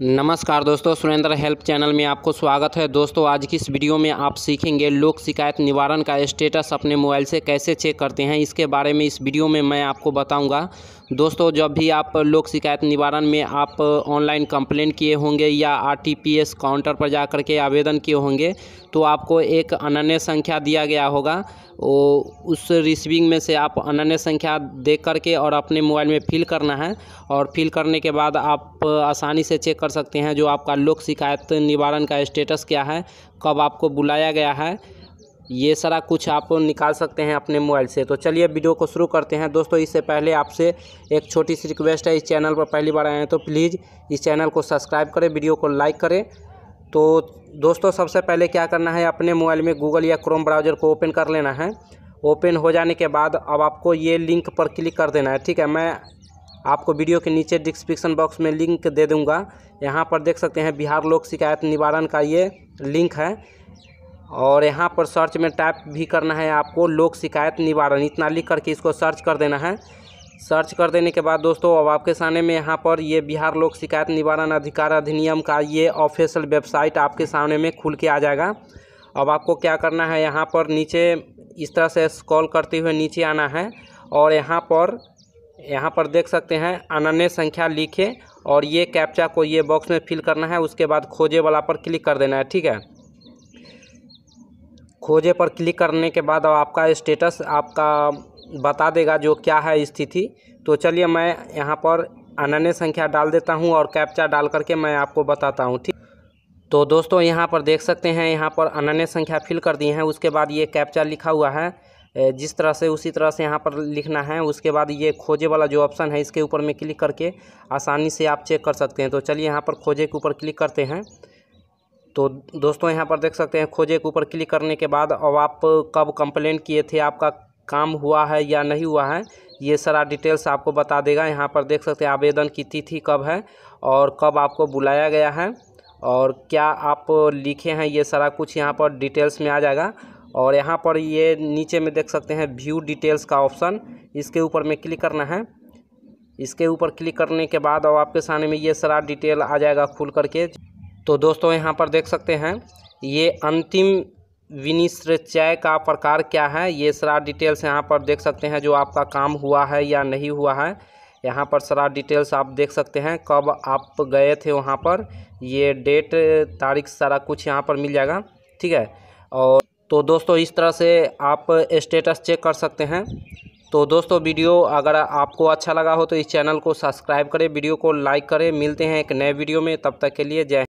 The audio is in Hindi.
नमस्कार दोस्तों सुरेंद्र हेल्प चैनल में आपको स्वागत है दोस्तों आज की इस वीडियो में आप सीखेंगे लोक शिकायत निवारण का स्टेटस अपने मोबाइल से कैसे चेक करते हैं इसके बारे में इस वीडियो में मैं आपको बताऊंगा दोस्तों जब भी आप लोक शिकायत निवारण में आप ऑनलाइन कंप्लेंट किए होंगे या आरटीपीएस काउंटर पर जा के आवेदन किए होंगे तो आपको एक अनन्य संख्या दिया गया होगा वो उस रिसीविंग में से आप अनन्य संख्या देख करके और अपने मोबाइल में फिल करना है और फिल करने के बाद आप आसानी से चेक कर कर सकते हैं जो आपका लोक शिकायत निवारण का स्टेटस क्या है कब आपको बुलाया गया है ये सारा कुछ आप निकाल सकते हैं अपने मोबाइल से तो चलिए वीडियो को शुरू करते हैं दोस्तों इससे पहले आपसे एक छोटी सी रिक्वेस्ट है इस चैनल पर पहली बार आए हैं तो प्लीज़ इस चैनल को सब्सक्राइब करें वीडियो को लाइक करें तो दोस्तों सबसे पहले क्या करना है अपने मोबाइल में गूगल या क्रोम ब्राउज़र को ओपन कर लेना है ओपन हो जाने के बाद अब आपको ये लिंक पर क्लिक कर देना है ठीक है मैं आपको वीडियो के नीचे डिस्क्रिप्शन बॉक्स में लिंक दे दूंगा यहाँ पर देख सकते हैं बिहार लोक शिकायत निवारण का ये लिंक है और यहाँ पर सर्च में टाइप भी करना है आपको लोक शिकायत निवारण इतना लिख करके इसको सर्च कर देना है सर्च कर देने के बाद दोस्तों अब आपके सामने में यहाँ पर ये बिहार लोक शिकायत निवारण अधिकार अधिनियम का ये ऑफिशियल वेबसाइट आपके सामने में खुल के आ जाएगा अब आपको क्या करना है यहाँ पर नीचे इस तरह से स्कॉल करते हुए नीचे आना है और यहाँ पर यहाँ पर देख सकते हैं अनन्य संख्या लिखे और ये कैप्चा को ये बॉक्स में फिल करना है उसके बाद खोजे वाला पर क्लिक कर देना है ठीक है खोजे पर क्लिक करने के बाद अब आपका स्टेटस आपका बता देगा जो क्या है स्थिति तो चलिए मैं यहाँ पर अनन्य संख्या डाल देता हूँ और कैप्चा डाल करके मैं आपको बताता हूँ ठीक तो दोस्तों यहाँ पर देख सकते हैं यहाँ पर अनन्य संख्या फिल कर दी है उसके बाद ये कैप्चा लिखा हुआ है जिस तरह से उसी तरह से यहाँ पर लिखना है उसके बाद ये खोजे वाला जो ऑप्शन है इसके ऊपर में क्लिक करके आसानी से आप चेक कर सकते हैं तो चलिए यहाँ पर खोजे के ऊपर क्लिक करते हैं तो दोस्तों यहाँ पर देख सकते हैं खोजे के ऊपर क्लिक करने के बाद अब आप कब कंप्लेंट किए थे आपका काम हुआ है या नहीं हुआ है ये सारा डिटेल्स आपको बता देगा यहाँ पर देख सकते हैं आवेदन की तिथि कब है और कब आपको बुलाया गया है और क्या आप लिखे हैं ये सारा कुछ यहाँ पर डिटेल्स में आ जाएगा और यहाँ पर ये नीचे में देख सकते हैं व्यू डिटेल्स का ऑप्शन इसके ऊपर में क्लिक करना है इसके ऊपर क्लिक करने के बाद और आपके सामने में ये सारा डिटेल आ जाएगा खुल करके तो दोस्तों यहाँ पर देख सकते हैं ये अंतिम विनिश्चय का प्रकार क्या है ये सारा डिटेल्स यहाँ पर देख सकते हैं जो आपका काम हुआ है या नहीं हुआ है यहाँ पर सारा डिटेल्स आप देख सकते हैं कब आप गए थे वहाँ पर ये डेट तारीख सारा कुछ यहाँ पर मिल जाएगा ठीक है और तो दोस्तों इस तरह से आप स्टेटस चेक कर सकते हैं तो दोस्तों वीडियो अगर आपको अच्छा लगा हो तो इस चैनल को सब्सक्राइब करें वीडियो को लाइक करें मिलते हैं एक नए वीडियो में तब तक के लिए जय